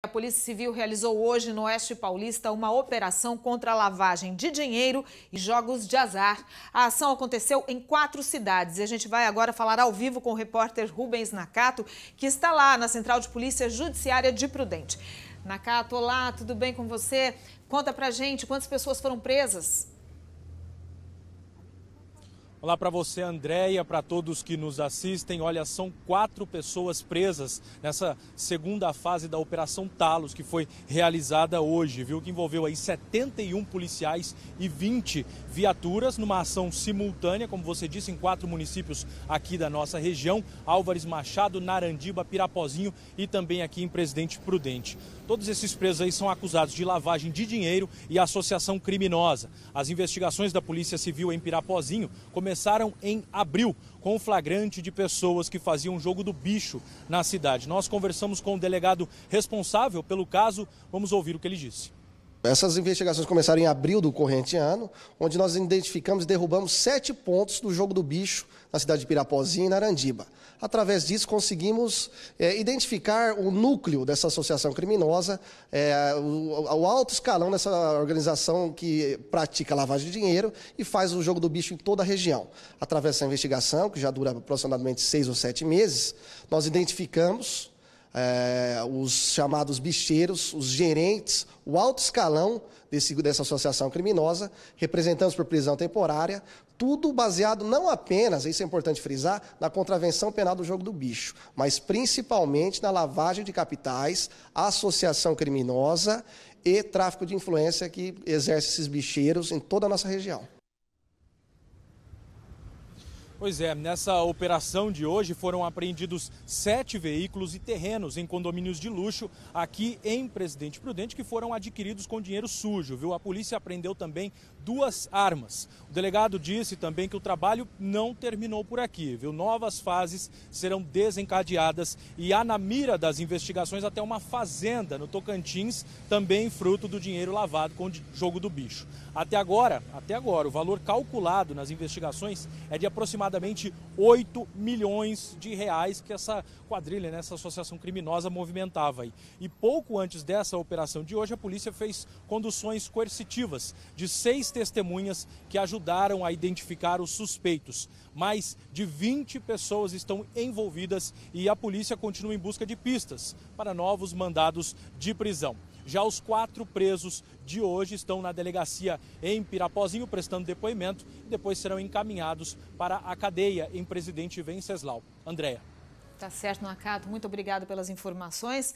A Polícia Civil realizou hoje no Oeste Paulista uma operação contra a lavagem de dinheiro e jogos de azar. A ação aconteceu em quatro cidades e a gente vai agora falar ao vivo com o repórter Rubens Nakato, que está lá na Central de Polícia Judiciária de Prudente. Nakato, olá, tudo bem com você? Conta pra gente quantas pessoas foram presas? Olá para você, Andréia, para todos que nos assistem. Olha, são quatro pessoas presas nessa segunda fase da Operação Talos, que foi realizada hoje, viu? Que envolveu aí 71 policiais e 20 viaturas numa ação simultânea, como você disse, em quatro municípios aqui da nossa região: Álvares Machado, Narandiba, Pirapozinho e também aqui em Presidente Prudente. Todos esses presos aí são acusados de lavagem de dinheiro e associação criminosa. As investigações da Polícia Civil em Pirapozinho começaram começaram em abril, com o flagrante de pessoas que faziam jogo do bicho na cidade. Nós conversamos com o delegado responsável pelo caso, vamos ouvir o que ele disse essas investigações começaram em abril do corrente ano, onde nós identificamos e derrubamos sete pontos do jogo do bicho na cidade de Pirapozinho e Narandiba. Através disso, conseguimos é, identificar o núcleo dessa associação criminosa, é, o, o, alto escalão dessa organização que pratica lavagem de dinheiro e faz o jogo do bicho em toda a região. Através dessa investigação, que já dura aproximadamente seis ou sete meses, nós identificamos é, os chamados bicheiros, os gerentes, o alto escalão desse, dessa associação criminosa, representantes por prisão temporária, tudo baseado não apenas, isso é importante frisar, na contravenção penal do jogo do bicho, mas principalmente na lavagem de capitais, associação criminosa e tráfico de influência que exerce esses bicheiros em toda a nossa região. Pois é, nessa operação de hoje foram apreendidos sete veículos e terrenos em condomínios de luxo aqui em Presidente Prudente que foram adquiridos com dinheiro sujo, viu? A polícia apreendeu também duas armas. O delegado disse também que o trabalho não terminou por aqui, viu? Novas fases serão desencadeadas e há na mira das investigações até uma fazenda no Tocantins, também fruto do dinheiro lavado com o jogo do bicho. Até agora, até agora, o valor calculado nas investigações é de aproximadamente aproximadamente 8 milhões de reais que essa quadrilha, né, essa associação criminosa movimentava. E pouco antes dessa operação de hoje, a polícia fez conduções coercitivas de seis testemunhas que ajudaram a identificar os suspeitos. Mais de 20 pessoas estão envolvidas e a polícia continua em busca de pistas para novos mandados de prisão. Já os quatro presos de hoje estão na delegacia em Pirapozinho prestando depoimento e depois serão encaminhados para a cadeia em Presidente Venceslau. Andréia. Tá certo, Nacato. Muito obrigado pelas informações.